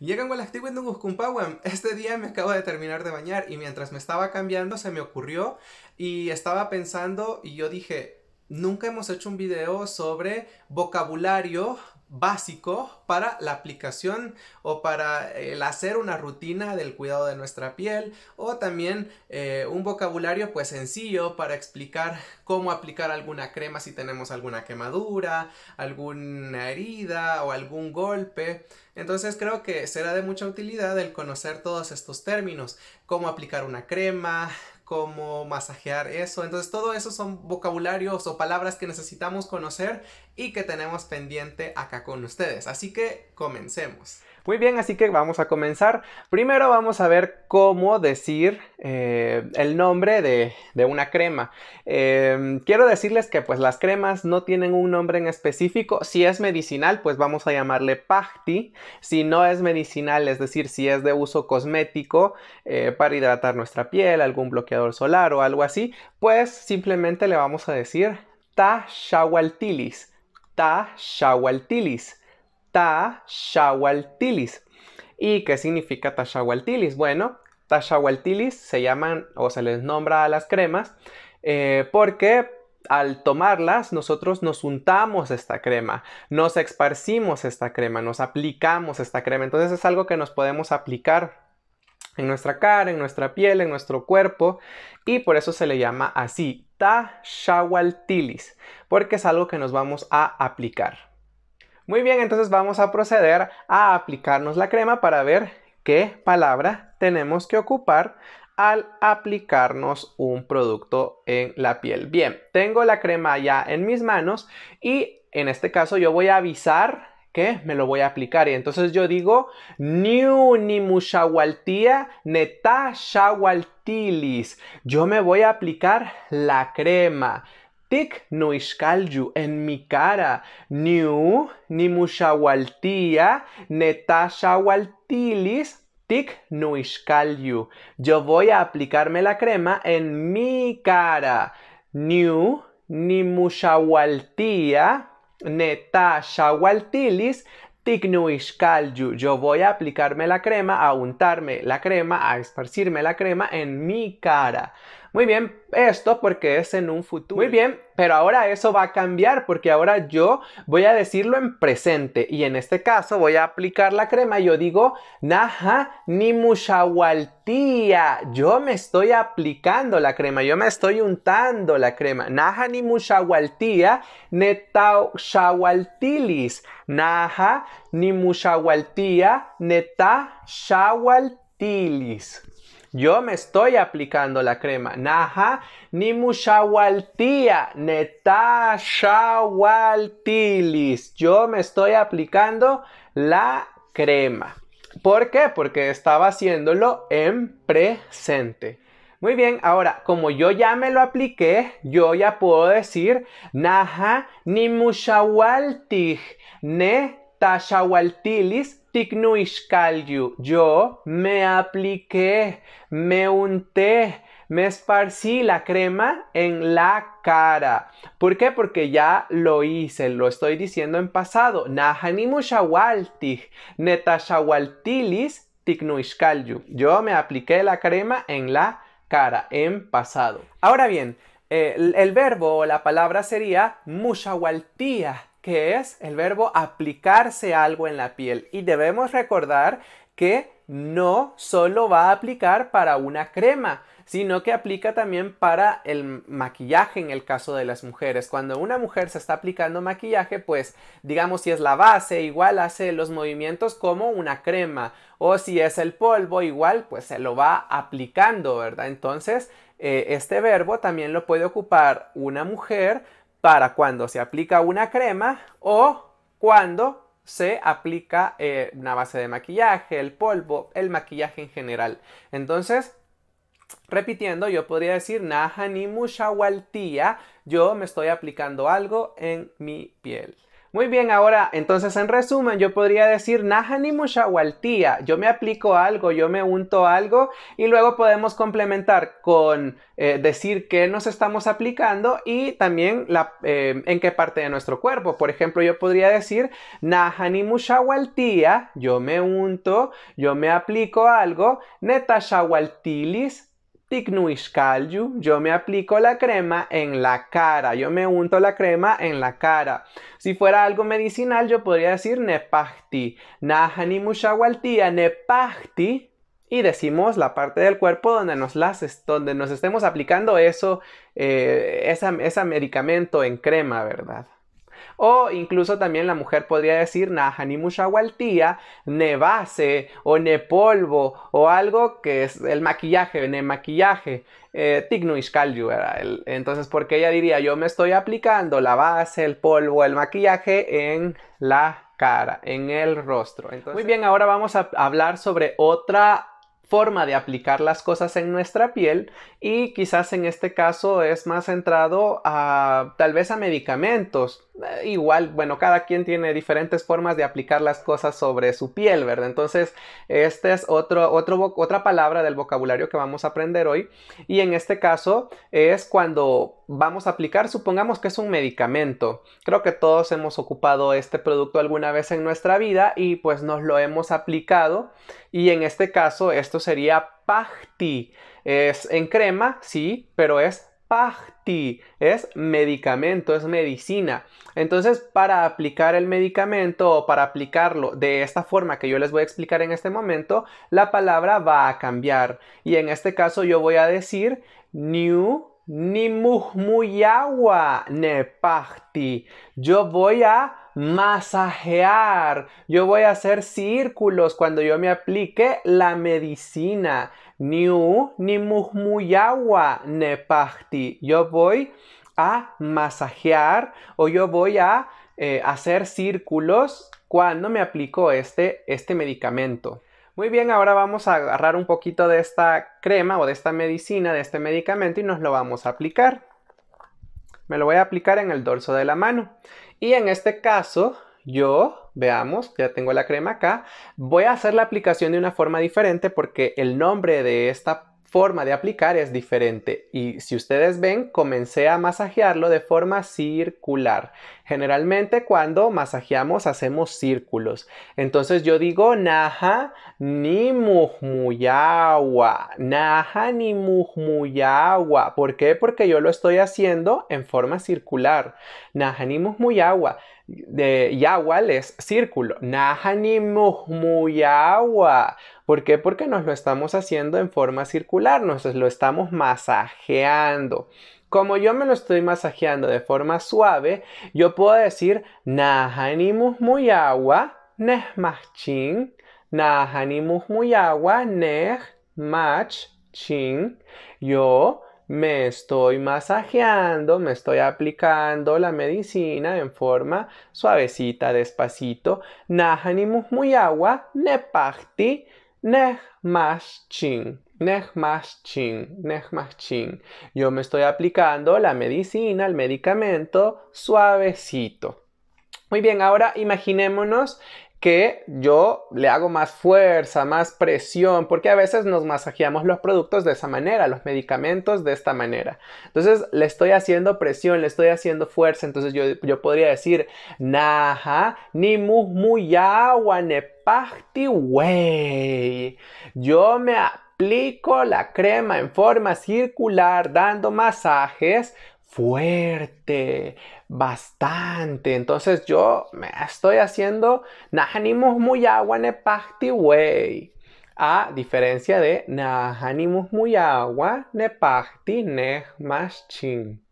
Llegan con Kumpawam. Este día me acabo de terminar de bañar y mientras me estaba cambiando se me ocurrió y estaba pensando y yo dije, nunca hemos hecho un video sobre vocabulario básico para la aplicación o para eh, el hacer una rutina del cuidado de nuestra piel o también eh, un vocabulario pues sencillo para explicar cómo aplicar alguna crema si tenemos alguna quemadura, alguna herida o algún golpe. Entonces creo que será de mucha utilidad el conocer todos estos términos, cómo aplicar una crema, cómo masajear eso. Entonces todo eso son vocabularios o palabras que necesitamos conocer y que tenemos pendiente acá con ustedes. Así que comencemos. Muy bien, así que vamos a comenzar. Primero vamos a ver cómo decir eh, el nombre de, una crema. Em, quiero decirles que pues las cremas no tienen un nombre en específico. Si es medicinal, pues vamos a llamarle Pacti. Si no es medicinal, es decir, si es de uso cosmético eh, para hidratar nuestra piel, algún bloqueador solar o algo así, pues simplemente le vamos a decir Ta Shawaltilis. Ta Shawaltilis tilis ¿Y qué significa tilis Bueno, tilis se llaman o se les nombra a las cremas eh, porque al tomarlas nosotros nos untamos esta crema, nos esparcimos esta crema, nos aplicamos esta crema. Entonces es algo que nos podemos aplicar en nuestra cara, en nuestra piel, en nuestro cuerpo y por eso se le llama así, tilis porque es algo que nos vamos a aplicar. Muy bien, entonces vamos a proceder a aplicarnos la crema para ver qué palabra tenemos que ocupar al aplicarnos un producto en la piel. Bien, tengo la crema ya en mis manos y en este caso yo voy a avisar que me lo voy a aplicar. Y entonces yo digo, niunimushawaltia neta shawaltilis. Yo me voy a aplicar la crema. Tic no en mi cara, niu, ni neta netashahualtilis, tic no iscalju. Yo voy a aplicarme la crema en mi cara, niu, ni tic tik iscalju Yo voy a aplicarme la crema, a untarme la crema, a esparcirme la crema en mi cara. Muy bien, esto porque es en un futuro. Muy bien, pero ahora eso va a cambiar porque ahora yo voy a decirlo en presente y en este caso voy a aplicar la crema yo digo naja ni mushawaltía. Yo me estoy aplicando la crema, yo me estoy untando la crema. Naja ni mushawaltía netau shawaltilis. Naja ni mushawaltía neta shawaltilis. Yo me estoy aplicando la crema. Naja, ni mushawaltía, Yo me estoy aplicando la crema. ¿Por qué? Porque estaba haciéndolo en presente. Muy bien, ahora como yo ya me lo apliqué, yo ya puedo decir naja ni mushawaltij ne Tiknuishkalyu, yo me apliqué, me unté, me esparcí la crema en la cara. ¿Por qué? Porque ya lo hice, lo estoy diciendo en pasado. Nahanimushawaltig, netashawaltilis, tiknuishkalyu. Yo me apliqué la crema en la cara, en pasado. Ahora bien, eh, el, el verbo o la palabra sería mushawaltía que es el verbo aplicarse algo en la piel. Y debemos recordar que no solo va a aplicar para una crema, sino que aplica también para el maquillaje en el caso de las mujeres. Cuando una mujer se está aplicando maquillaje, pues digamos si es la base, igual hace los movimientos como una crema, o si es el polvo, igual pues se lo va aplicando, ¿verdad? Entonces, eh, este verbo también lo puede ocupar una mujer para cuando se aplica una crema o cuando se aplica eh, una base de maquillaje, el polvo, el maquillaje en general. Entonces, repitiendo, yo podría decir Nahani yo me estoy aplicando algo en mi piel. Muy bien, ahora entonces en resumen yo podría decir Nahani yo me aplico algo, yo me unto algo y luego podemos complementar con eh, decir qué nos estamos aplicando y también eh, en qué parte de nuestro cuerpo. Por ejemplo, yo podría decir Nahani yo me unto, yo me aplico algo, Netashawaltilis, yo me aplico la crema en la cara, yo me unto la crema en la cara. Si fuera algo medicinal, yo podría decir nepakti, nahani mushawaltia, nepakti. y decimos la parte del cuerpo donde nos, las, donde nos estemos aplicando eso, eh, ese medicamento en crema, ¿verdad? O incluso también la mujer podría decir mucha Mushawaltía, ne base o ne polvo o algo que es el maquillaje, ne maquillaje. Eh, Entonces, porque ella diría, yo me estoy aplicando la base, el polvo, el maquillaje en la cara, en el rostro. muy bien, ahora vamos a hablar sobre otra forma de aplicar las cosas en nuestra piel y quizás en este caso es más centrado a tal vez a medicamentos eh, igual, bueno, cada quien tiene diferentes formas de aplicar las cosas sobre su piel, ¿verdad? Entonces, esta es otro, otro, otra palabra del vocabulario que vamos a aprender hoy. Y en este caso es cuando vamos a aplicar, supongamos que es un medicamento. Creo que todos hemos ocupado este producto alguna vez en nuestra vida y pues nos lo hemos aplicado. Y en este caso, esto sería Pagti. Es en crema, sí, pero es es medicamento, es medicina. Entonces, para aplicar el medicamento o para aplicarlo de esta forma que yo les voy a explicar en este momento, la palabra va a cambiar. Y en este caso yo voy a decir new ne Yo voy a masajear, yo voy a hacer círculos cuando yo me aplique la medicina. Niu ni mujmuyawa ne Yo voy a masajear o yo voy a eh, hacer círculos cuando me aplico este, este medicamento. Muy bien, ahora vamos a agarrar un poquito de esta crema o de esta medicina, de este medicamento y nos lo vamos a aplicar. Me lo voy a aplicar en el dorso de la mano. Y en este caso, yo Veamos, ya tengo la crema acá. Voy a hacer la aplicación de una forma diferente porque el nombre de esta forma de aplicar es diferente y si ustedes ven comencé a masajearlo de forma circular. Generalmente cuando masajeamos hacemos círculos. Entonces yo digo naja ni mujmuyawa, naja ni mujmuyawa. ¿Por qué? Porque yo lo estoy haciendo en forma circular. Naja ni mujmuyawa de yagua es círculo. Naja ni mujmuyawa. ¿Por qué? Porque nos lo estamos haciendo en forma circular, nos lo estamos masajeando. Como yo me lo estoy masajeando de forma suave, yo puedo decir Nahanimus muy agua, neh chin, muy agua, ne Yo me estoy masajeando, me estoy aplicando la medicina en forma suavecita, despacito. Nahanimus muy agua, nepachti Neh chin, chin, Yo me estoy aplicando la medicina, el medicamento suavecito. Muy bien, ahora imaginémonos que yo le hago más fuerza, más presión, porque a veces nos masajeamos los productos de esa manera, los medicamentos de esta manera. Entonces le estoy haciendo presión, le estoy haciendo fuerza, entonces yo, podría decir, naja, ni ya ne pachti wey. Yo me aplico la crema en forma circular dando masajes fuerte, bastante. Entonces yo me estoy haciendo muy agua nepacti Wey. A diferencia de muy Muyagua-Nepacti, chin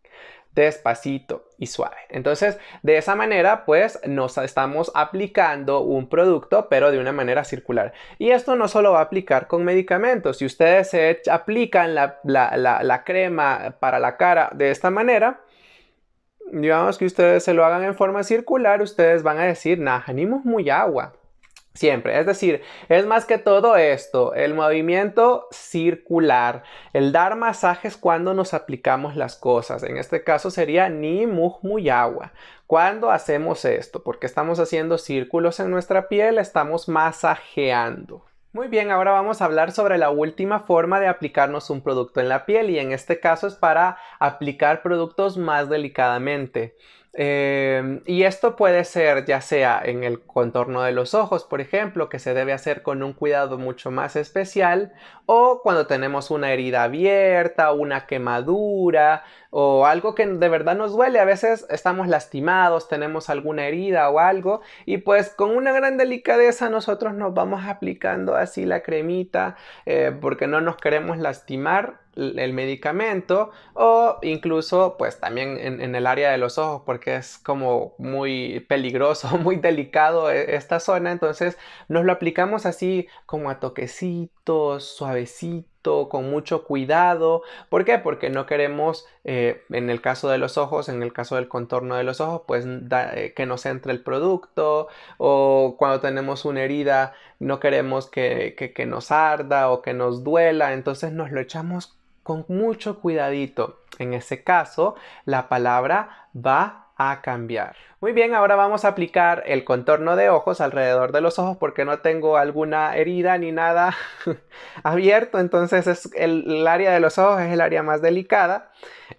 despacito y suave. Entonces, de esa manera, pues nos estamos aplicando un producto, pero de una manera circular. Y esto no solo va a aplicar con medicamentos. Si ustedes se aplican la, crema para la cara de esta manera, digamos que ustedes se lo hagan en forma circular, ustedes van a decir, nah, animos muy agua. Siempre. Es decir, es más que todo esto, el movimiento circular, el dar masajes cuando nos aplicamos las cosas. En este caso sería ni muj muy agua. Cuando hacemos esto, porque estamos haciendo círculos en nuestra piel, estamos masajeando. Muy bien, ahora vamos a hablar sobre la última forma de aplicarnos un producto en la piel y en este caso es para aplicar productos más delicadamente. Em, y esto puede ser ya sea en el contorno de los ojos, por ejemplo, que se debe hacer con un cuidado mucho más especial, o cuando tenemos una herida abierta, una quemadura, o algo que de verdad nos duele. A veces estamos lastimados, tenemos alguna herida o algo, y pues con una gran delicadeza nosotros nos vamos aplicando así la cremita eh, porque no nos queremos lastimar el medicamento o incluso pues también en, el área de los ojos porque es como muy peligroso, muy delicado e, esta zona, entonces nos lo aplicamos así como a toquecitos, suavecito, con mucho cuidado. ¿Por qué? Porque no queremos, eh, en el caso de los ojos, en el caso del contorno de los ojos, pues eh, que nos entre el producto o cuando tenemos una herida no queremos que nos arda o que nos duela, entonces nos lo echamos con mucho cuidadito. En ese caso, la palabra va a cambiar. Muy bien, ahora vamos a aplicar el contorno de ojos alrededor de los ojos porque no tengo alguna herida ni nada abierto, entonces es el, área de los ojos es el área más delicada.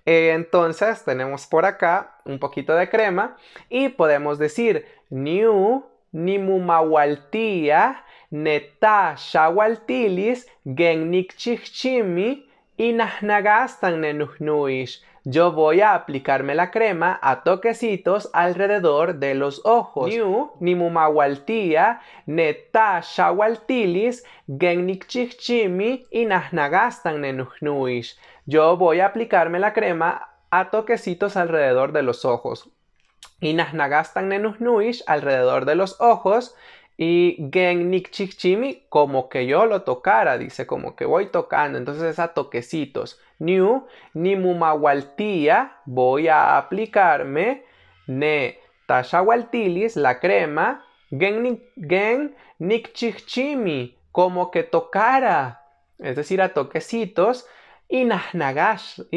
Eh, entonces tenemos por acá un poquito de crema y podemos decir new nimumawaltia netashawaltilis gennikchichimi y naznagastan Yo voy a aplicarme la crema a toquecitos alrededor de los ojos. Niu, nimumawaltia, neta shawaltilis, gennikchichimi y Yo voy a aplicarme la crema a toquecitos alrededor de los ojos. Y nahnagastan alrededor de los ojos. Y Gen chichimi como que yo lo tocara, dice, como que voy tocando. Entonces es a toquecitos. New, ni mumahualtía. voy a aplicarme. Ne tashahualtilis, la crema. Gen, gen Chichimi, como que tocara. Es decir, a toquecitos y nagastan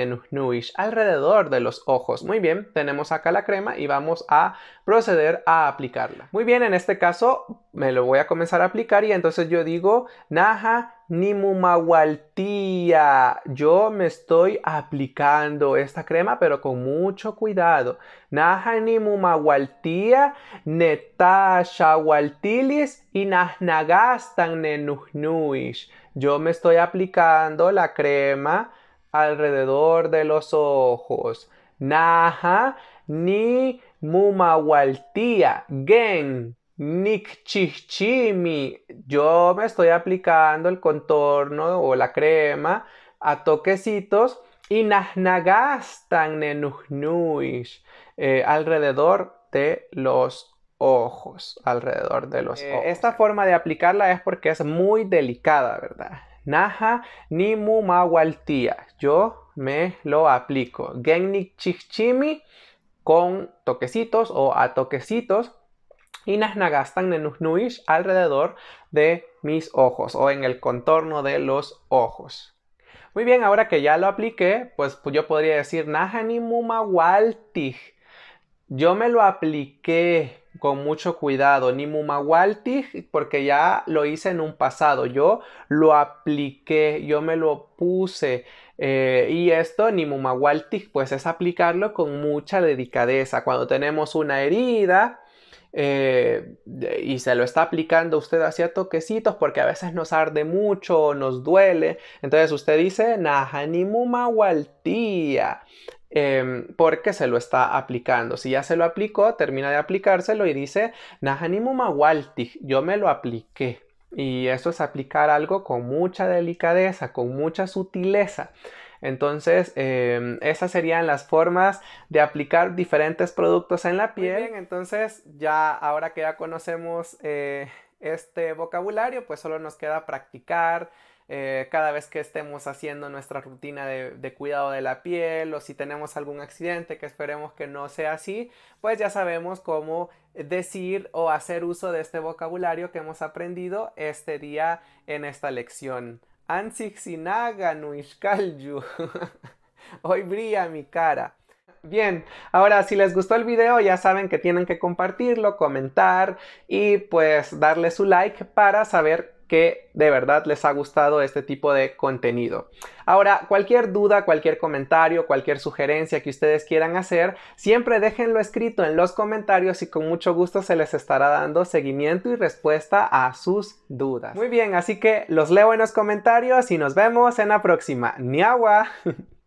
en alrededor de los ojos. Muy bien, tenemos acá la crema y vamos a proceder a aplicarla. Muy bien, en este caso me lo voy a comenzar a aplicar y entonces yo digo naja nimumawaltia. Yo me estoy aplicando esta crema, pero con mucho cuidado. Naja nimumawaltia netashawaltilis y naznagastan nenuhnuish yo me estoy aplicando la crema alrededor de los ojos. Naha ni mumahualtía. gen Chichimi. Yo me estoy aplicando el contorno o la crema a toquecitos y nahnagastan eh, alrededor de los ojos alrededor de los eh, ojos. Esta forma de aplicarla es porque es muy delicada, ¿verdad? Naja ni waltia Yo me lo aplico. gengnik chichimi con toquecitos o a toquecitos. Y nasnagastan nenusnuish alrededor de mis ojos o en el contorno de los ojos. Muy bien, ahora que ya lo apliqué, pues, pues yo podría decir Naja ni mumawaltij. Yo me lo apliqué, con mucho cuidado, ni Mumahualti, porque ya lo hice en un pasado, yo lo apliqué, yo me lo puse. Eh, y esto, ni pues es aplicarlo con mucha delicadeza. Cuando tenemos una herida, eh, y se lo está aplicando usted hacia toquecitos porque a veces nos arde mucho, nos duele. Entonces usted dice, ni waltía. Em, porque se lo está aplicando. Si ya se lo aplicó, termina de aplicárselo y dice, Nahanimumawaltig, yo me lo apliqué. Y eso es aplicar algo con mucha delicadeza, con mucha sutileza. Entonces, em, esas serían las formas de aplicar diferentes productos en la piel. entonces, ya ahora que ya conocemos eh, este vocabulario, pues solo nos queda practicar, eh, cada vez que estemos haciendo nuestra rutina de, cuidado de la piel o si tenemos algún accidente que esperemos que no sea así, pues ya sabemos cómo decir o hacer uso de este vocabulario que hemos aprendido este día en esta lección. Hoy brilla mi cara. Bien, ahora si les gustó el video ya saben que tienen que compartirlo, comentar y pues darle su like para saber que de verdad les ha gustado este tipo de contenido. Ahora, cualquier duda, cualquier comentario, cualquier sugerencia que ustedes quieran hacer, siempre déjenlo escrito en los comentarios y con mucho gusto se les estará dando seguimiento y respuesta a sus dudas. Muy bien, así que los leo en los comentarios y nos vemos en la próxima. ¡Niagua!